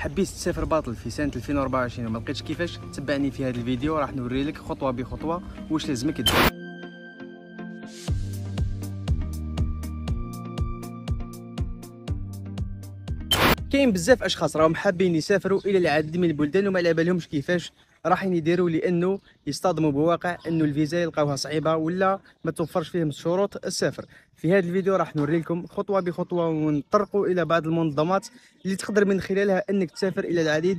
حبيت تسافر باطل في سنه 2024 وما لقيتش كيفاش تبعني في هذا الفيديو راح نوري لك خطوه بخطوه واش لازمك دير كاين بزاف اشخاص راهم حابين يسافروا الى العديد من البلدان وما على بالهمش كيفاش راحين يديروا لانه يصطدموا بواقع انه الفيزا يلقاوها صعيبه ولا ما توفرش فيهم شروط السفر في هذا الفيديو راح نوري لكم خطوه بخطوه ونطرقوا الى بعض المنظمات اللي تقدر من خلالها انك تسافر الى العديد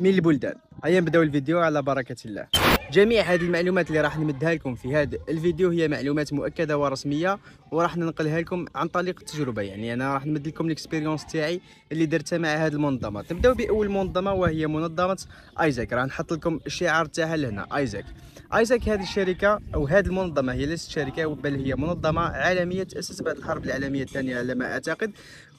من البلدان هيا نبداو الفيديو على بركه الله جميع هذه المعلومات اللي راح نمدها لكم في هذا الفيديو هي معلومات مؤكده ورسميه وراح ننقلها لكم عن طريق التجربه يعني انا راح نمد لكم الاكسبيريونس تاعي اللي درتها مع هذه المنظمه نبداو باول منظمه وهي منظمه ايزاك راح نحط لكم الشعار تاعها لهنا ايزاك ايزاك هذه الشركه او هذه المنظمه هي ليست شركه بل هي منظمه عالميه تاسست بعد الحرب العالميه الثانيه على ما اعتقد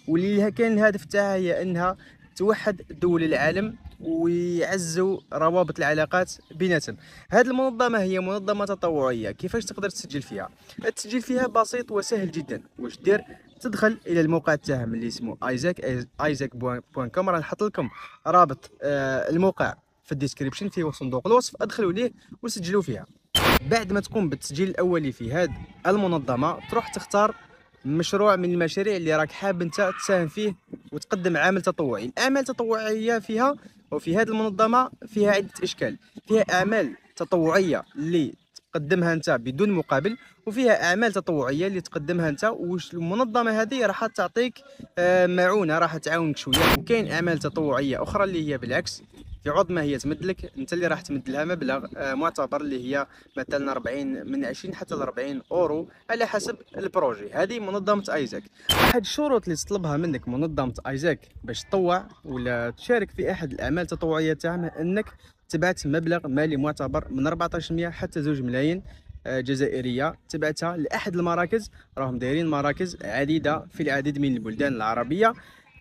واللي كان الهدف تاعها هي انها توحد دول العالم ويعزوا روابط العلاقات بيناتهم هذه المنظمه هي منظمه تطوعيه كيفاش تقدر تسجل فيها التسجيل فيها بسيط وسهل جدا واش دير تدخل الى الموقع تاعهم اللي اسمه ايزاك ايزاك بوان كوم راه نحط لكم رابط آه، الموقع في الديسكريبشن فيه صندوق الوصف ادخلوا ليه وسجلوا فيها بعد ما تقوم بالتسجيل الاولي في هذه المنظمه تروح تختار مشروع من المشاريع اللي راك حاب انت تساهم فيه وتقدم عمل تطوعي الاعمال التطوعيه فيها وفي هذه المنظمه فيها عده اشكال فيها اعمال تطوعيه اللي تقدمها انت بدون مقابل وفيها اعمال تطوعيه اللي تقدمها انت واش المنظمه هذه راح تعطيك آه، معونه راح تعاونك شويه وكاين اعمال تطوعيه اخرى اللي هي بالعكس في عوض ما هي تمد لك انت اللي راح تمد لها مبلغ آه، معتبر اللي هي مثلا 40 من 20 حتى ل 40 اورو على حسب البروجي هذه منظمه ايزاك احد الشروط اللي تطلبها منك منظمه ايزاك باش تطوع ولا تشارك في احد الاعمال التطوعيه تاعها انك تبعت مبلغ مالي معتبر من 1400 حتى 2 ملايين آه، جزائريه تبعتها لاحد المراكز راهم دايرين مراكز عديده في العديد من البلدان العربيه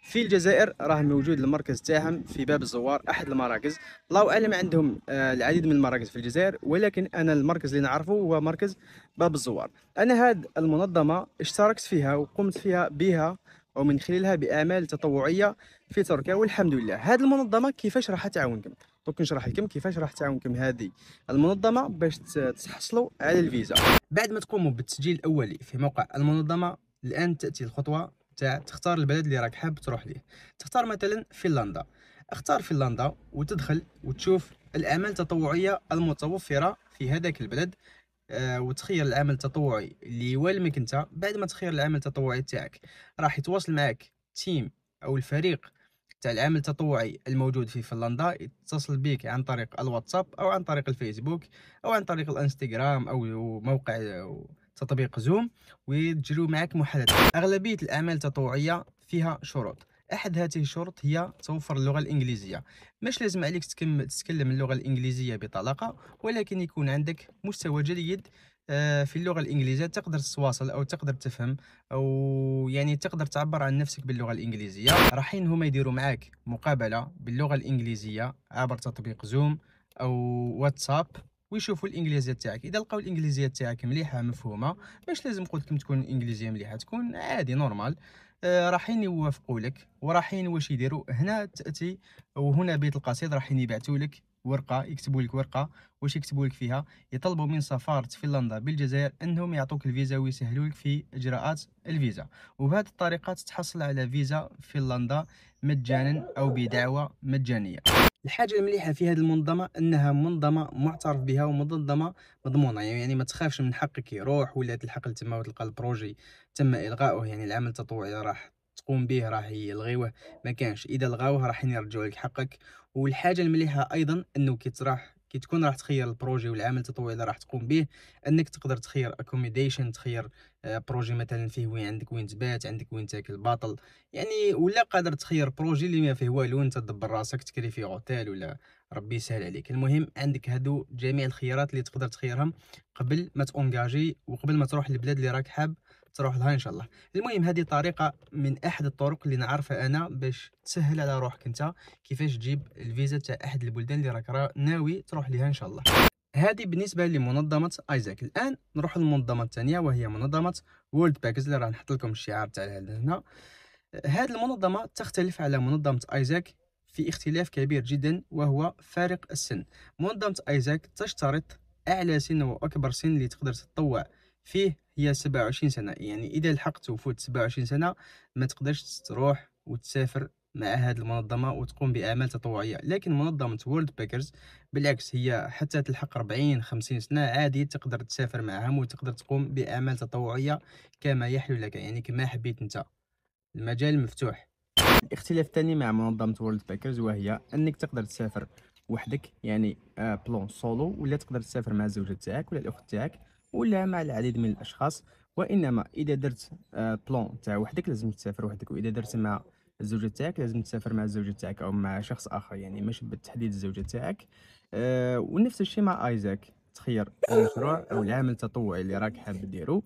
في الجزائر راه موجود المركز تاعهم في باب الزوار احد المراكز الله اعلم عندهم آه، العديد من المراكز في الجزائر ولكن انا المركز اللي نعرفه هو مركز باب الزوار انا هاد المنظمه اشتركت فيها وقمت فيها بها ومن خلالها باعمال تطوعيه في تركيا والحمد لله هاد المنظمه كيفاش راح تعاونكم دوك نشرح لكم كيفاش راح تعاونكم هذه المنظمه باش تحصلوا على الفيزا بعد ما تقوموا بالتسجيل الاولي في موقع المنظمه الان تاتي الخطوه تاع تختار البلد اللي راك حاب تروح ليه تختار مثلا فنلندا اختار فنلندا وتدخل وتشوف الاعمال التطوعيه المتوفره في هذاك البلد أه وتخير العمل التطوعي اللي يوالمك انت بعد ما تخير العمل التطوعي تاعك راح يتواصل معك تيم او الفريق تاع العمل التطوعي الموجود في فنلندا يتصل بك عن طريق الواتساب او عن طريق الفيسبوك او عن طريق الانستغرام او موقع أو تطبيق زوم ويجروا معك محادثة أغلبية الأعمال التطوعية فيها شروط احد هذه الشروط هي توفر اللغه الانجليزيه مش لازم عليك تتكلم اللغه الانجليزيه بطلاقه ولكن يكون عندك مستوى جيد آه، في اللغه الانجليزيه تقدر تتواصل او تقدر تفهم او يعني تقدر تعبر عن نفسك باللغه الانجليزيه راحين هما يديروا معاك مقابله باللغه الانجليزيه عبر تطبيق زوم او واتساب ويشوفوا الانجليزيه تاعك اذا لقاو الانجليزيه تاعك مليحه مفهومه مش لازم قولتكم تكون الانجليزيه مليحه تكون عادي نورمال آه، راحين يوافقوا لك وراحين واش يديروا هنا تاتي وهنا بيت القصيد راحين يبعثوا لك ورقه يكتبوا لك ورقه واش يكتبوا لك فيها يطلبوا من سفاره فنلندا بالجزائر انهم يعطوك الفيزا ويسهلوا لك في اجراءات الفيزا وبهذه الطريقه تتحصل على فيزا فنلندا مجانا او بدعوه مجانيه الحاجه المليحه في هذه المنظمه انها منظمه معترف بها ومنظمه مضمونه يعني ما تخافش من حقك يروح ولا تلحق لتما وتلقى البروجي تم الغائه يعني العمل التطوعي راح تقوم به راه يلغيوه ما كانش اذا لغاوه راح يرجعوا لك حقك والحاجه المليحه ايضا انه تروح كي تكون راح تخير البروجي والعمل التطوعي اللي راح تقوم به انك تقدر تخير اكوميديشن تخير آه، بروجي مثلا فيه وين عندك وين تبات عندك وين تاكل باطل يعني ولا قادر تخير بروجي اللي ما فيه والو انت تدبر راسك تكري فيه اوتيل ولا ربي يسهل عليك المهم عندك هادو جميع الخيارات اللي تقدر تخيرهم قبل ما تونجاجي وقبل ما تروح للبلاد اللي راك حاب تروح لها ان شاء الله المهم هذه طريقه من احد الطرق اللي نعرفها انا باش تسهل على روحك انت كيفاش تجيب الفيزا تاع احد البلدان اللي راك ناوي تروح لها ان شاء الله هذه بالنسبه لمنظمه ايزاك الان نروح للمنظمه الثانيه وهي منظمه وورلد باكز اللي راه نحط لكم الشعار تاعها هنا هذه المنظمه تختلف على منظمه ايزاك في اختلاف كبير جدا وهو فارق السن منظمه ايزاك تشترط اعلى سن واكبر سن اللي تقدر تتطوع فيه هي 27 سنه يعني اذا لحقت وفوت 27 سنه ما تقدرش تروح وتسافر مع هذه المنظمه وتقوم باعمال تطوعيه لكن منظمه وورلد بيكرز بالعكس هي حتى تلحق 40 50 سنه عادي تقدر تسافر معهم وتقدر تقوم باعمال تطوعيه كما يحلو لك يعني كما حبيت انت المجال مفتوح الاختلاف الثاني مع منظمه وورلد بيكرز وهي انك تقدر تسافر وحدك يعني بلون آه، سولو ولا تقدر تسافر مع الزوجه تاعك ولا الاخت تاعك ولا مع العديد من الاشخاص وانما اذا درت بلون آه، تاع وحدك لازم تسافر وحدك واذا درت مع الزوجه تاعك لازم تسافر مع الزوجه تاعك او مع شخص اخر يعني مش بالتحديد الزوجه تاعك آه، ونفس الشيء مع ايزاك تخير المشروع آه، او العمل التطوعي اللي راك حاب ديرو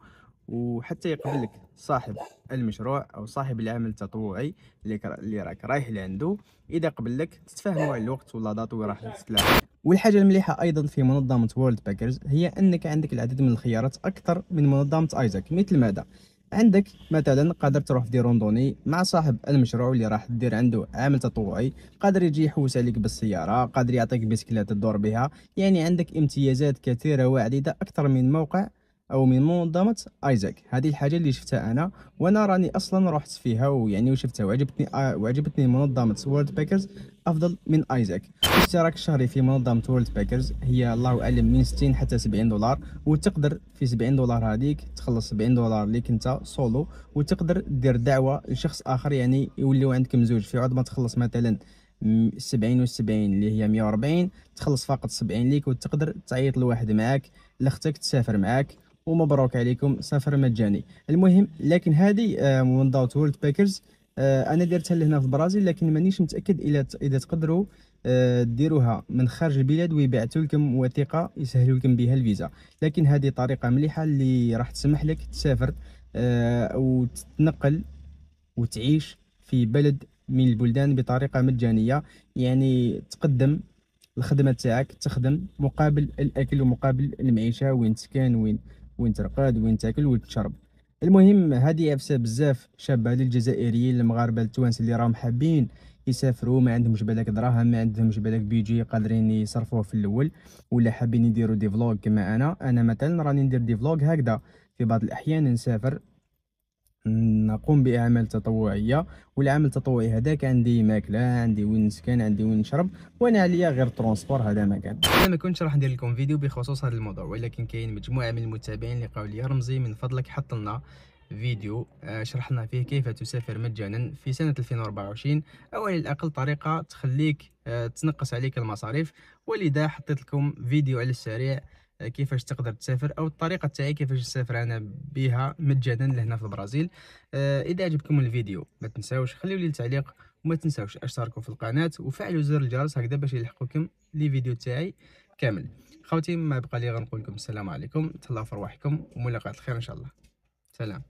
وحتى يقبلك صاحب المشروع او صاحب العمل التطوعي اللي راك رايح لعندو اذا قبل لك تتفاهموا على الوقت ولا داتو راح تتلاقى والحاجه المليحه ايضا في منظمه وورلد باكرز هي انك عندك العديد من الخيارات اكثر من منظمه ايزاك مثل ماذا عندك مثلا قادر تروح في روندوني مع صاحب المشروع اللي راح دير عنده عمل تطوعي قادر يجي يحوس عليك بالسياره قادر يعطيك بسكلات تدور بها يعني عندك امتيازات كثيره وعديده اكثر من موقع او من منظمه ايزاك هذه الحاجه اللي شفتها انا وانا راني اصلا رحت فيها ويعني وشفتها وعجبتني آه، وعجبتني منظمه وورلد باكرز افضل من ايزاك الاشتراك الشهري في منظمه وورلد باكرز هي الله اعلم من 60 حتى 70 دولار وتقدر في 70 دولار هذيك تخلص 70 دولار ليك انت سولو وتقدر دير دعوه لشخص اخر يعني يوليو عندكم زوج في عوض ما تخلص مثلا 70 و 70 اللي هي 140 تخلص فقط 70 ليك وتقدر تعيط لواحد معاك لاختك تسافر معاك ومبروك عليكم سفر مجاني المهم لكن هذه منظمه وورلد باكرز انا درتها لهنا في البرازيل لكن مانيش متاكد الا اذا تقدروا آه، ديروها من خارج البلاد ويبعثوا لكم وثيقه يسهلوا لكم بها الفيزا لكن هذه طريقه مليحه اللي راح تسمح لك تسافر آه، وتتنقل وتعيش في بلد من البلدان بطريقه مجانيه يعني تقدم الخدمه تاعك تخدم مقابل الاكل ومقابل المعيشه وين تسكن وين وين ترقد وين تاكل وين تشرب المهم هذه عفسه بزاف شابه للجزائريين المغاربه التوانس اللي راهم حابين يسافروا ما عندهمش بالك دراهم ما عندهمش بالك بيجي قادرين يصرفوه في الاول ولا حابين يديروا دي فلوغ كما انا انا مثلا راني ندير دي فلوغ هكذا في بعض الاحيان نسافر نقوم باعمال تطوعيه والعمل التطوعي هذاك عندي ماكله عندي وين نسكن عندي وين نشرب وانا عليا غير ترونسبور هذا ما كان انا ما كنتش راح ندير لكم فيديو بخصوص هذا الموضوع ولكن كاين مجموعه من المتابعين اللي قالوا لي رمزي من فضلك حط لنا فيديو آه، شرحنا فيه كيف تسافر مجانا في سنة 2024 أو على الأقل طريقة تخليك آه، تنقص عليك المصاريف ولذا حطيت لكم فيديو على السريع كيفاش تقدر تسافر او الطريقه تاعي كيفاش نسافر انا بها مجانا لهنا في البرازيل آه، اذا عجبكم الفيديو ما تنساوش خليو لي تعليق وما تنساوش اشتركوا في القناه وفعلوا زر الجرس هكذا باش يلحقوكم لي فيديو تاعي كامل خوتي ما بقى لي غنقول لكم السلام عليكم تهلاو في رواحكم وملاقات الخير ان شاء الله سلام